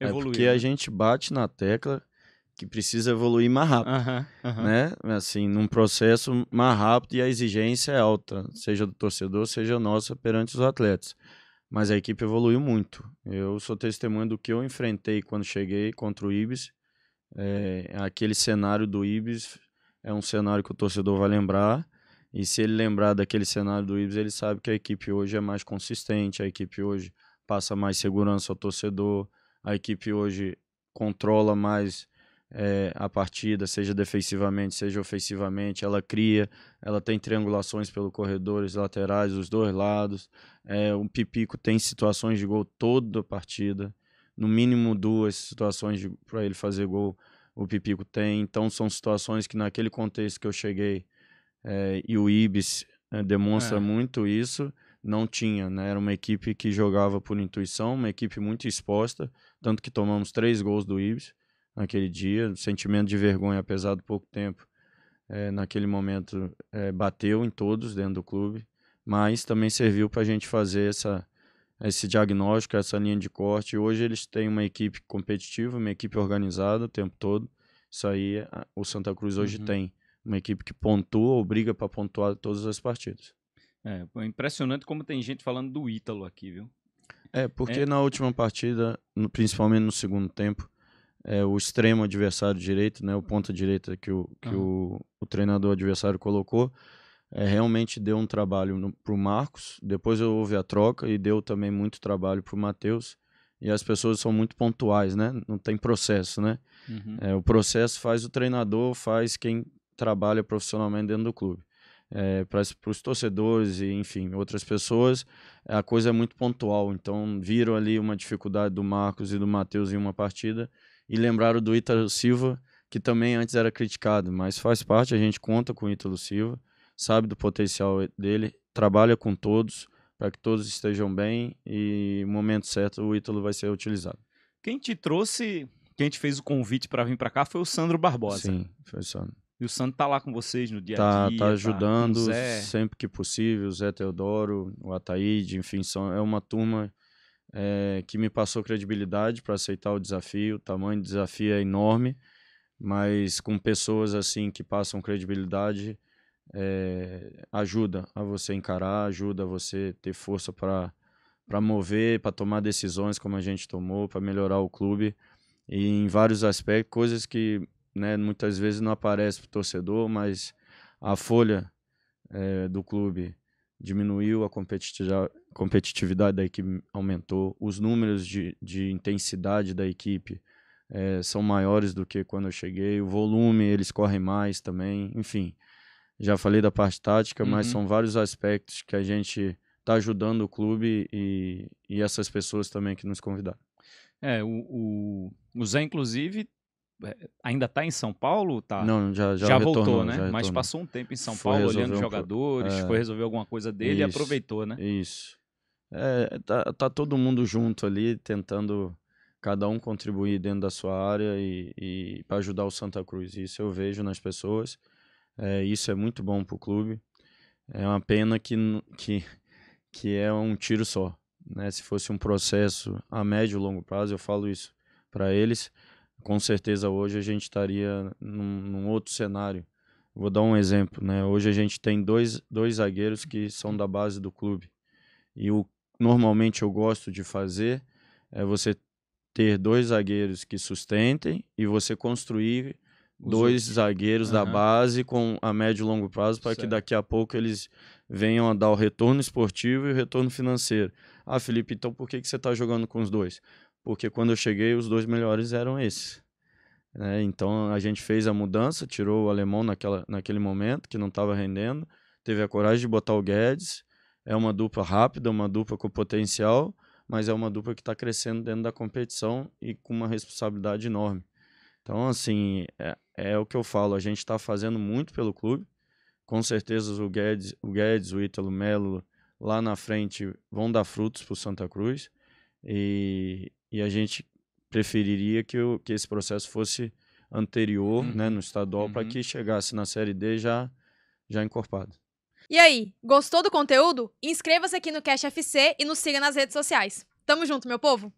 evoluir. É porque a né? gente bate na tecla que precisa evoluir mais rápido, né? Assim, num processo mais rápido e a exigência é alta, seja do torcedor, seja nossa perante os atletas. Mas a equipe evoluiu muito. Eu sou testemunha do que eu enfrentei quando cheguei contra o Ibis. É, aquele cenário do Ibis é um cenário que o torcedor vai lembrar. E se ele lembrar daquele cenário do Ibis, ele sabe que a equipe hoje é mais consistente, a equipe hoje passa mais segurança ao torcedor, a equipe hoje controla mais é, a partida, seja defensivamente, seja ofensivamente. Ela cria, ela tem triangulações pelo corredores laterais, os dois lados. É, o Pipico tem situações de gol toda a partida, no mínimo duas situações para ele fazer gol. O Pipico tem, então são situações que naquele contexto que eu cheguei é, e o Ibis eh, demonstra é. muito isso não tinha, né? Era uma equipe que jogava por intuição, uma equipe muito exposta, tanto que tomamos três gols do Ibis naquele dia. O sentimento de vergonha, apesar do pouco tempo, é, naquele momento é, bateu em todos dentro do clube, mas também serviu para a gente fazer essa, esse diagnóstico, essa linha de corte. Hoje eles têm uma equipe competitiva, uma equipe organizada o tempo todo. Isso aí o Santa Cruz hoje uhum. tem. Uma equipe que pontua, obriga para pontuar todas as partidas. É, impressionante como tem gente falando do Ítalo aqui, viu? É, porque é. na última partida, no, principalmente no segundo tempo, é, o extremo adversário direito, né, o ponta direita que o, que o, o, treinador adversário colocou, é, realmente deu um trabalho para o Marcos. Depois houve a troca e deu também muito trabalho para o Matheus. E as pessoas são muito pontuais, né? Não tem processo, né? Uhum. É, o processo faz o treinador, faz quem trabalha profissionalmente dentro do clube é, para os torcedores e, enfim, outras pessoas, a coisa é muito pontual. Então, viram ali uma dificuldade do Marcos e do Matheus em uma partida e lembraram do Ítalo Silva, que também antes era criticado, mas faz parte, a gente conta com o Ítalo Silva, sabe do potencial dele, trabalha com todos para que todos estejam bem e no momento certo o Ítalo vai ser utilizado. Quem te trouxe, quem te fez o convite para vir para cá foi o Sandro Barbosa. Sim, foi o Sandro. E o Santo tá lá com vocês no dia a tá, tá dia. Tá, ajudando tá, sempre que possível. Zé Teodoro, o Ataíde, enfim, são, é uma turma é, que me passou credibilidade para aceitar o desafio. O tamanho do desafio é enorme, mas com pessoas assim que passam credibilidade, é, ajuda a você encarar, ajuda a você ter força para para mover, para tomar decisões como a gente tomou, para melhorar o clube e em vários aspectos, coisas que né, muitas vezes não aparece para o torcedor, mas a folha é, do clube diminuiu, a competitividade da equipe aumentou, os números de, de intensidade da equipe é, são maiores do que quando eu cheguei, o volume eles correm mais também, enfim. Já falei da parte tática, uhum. mas são vários aspectos que a gente está ajudando o clube e, e essas pessoas também que nos convidaram. É, o, o, o Zé, inclusive, é, ainda está em São Paulo? Tá? Não, já, já, já voltou, né? Já Mas passou um tempo em São foi Paulo olhando um jogadores, é... foi resolver alguma coisa dele isso, e aproveitou, né? Isso. É, tá, tá, todo mundo junto ali, tentando cada um contribuir dentro da sua área e, e para ajudar o Santa Cruz. Isso eu vejo nas pessoas. É, isso é muito bom para o clube. É uma pena que, que, que é um tiro só. Né? Se fosse um processo a médio e longo prazo, eu falo isso para eles com certeza hoje a gente estaria num, num, outro cenário. Vou dar um exemplo, né? Hoje a gente tem dois, dois zagueiros que são da base do clube. E o normalmente eu gosto de fazer é você ter dois zagueiros que sustentem e você construir Os dois outros. zagueiros uhum. da base com a médio e longo prazo para que daqui a pouco eles venham a dar o retorno esportivo e o retorno financeiro. Ah, Felipe, então por que, que você está jogando com os dois? porque quando eu cheguei os dois melhores eram esses. Né? então a gente fez a mudança, tirou o alemão naquela, naquele momento que não estava rendendo, teve a coragem de botar o Guedes. É uma dupla rápida, uma dupla com potencial, mas é uma dupla que está crescendo dentro da competição e com uma responsabilidade enorme. Então, assim, é, é o que eu falo, a gente está fazendo muito pelo clube. Com certeza o Guedes, o Guedes, o Ítalo Melo lá na frente vão dar frutos para o Santa Cruz. E, e a gente preferiria que, o, que esse processo fosse anterior, uhum. né, no uhum. estadual, uhum. para que chegasse na Série D já, já encorpado. E aí, gostou do conteúdo? Inscreva-se aqui no Cash FC e nos siga nas redes sociais. Tamo junto, meu povo!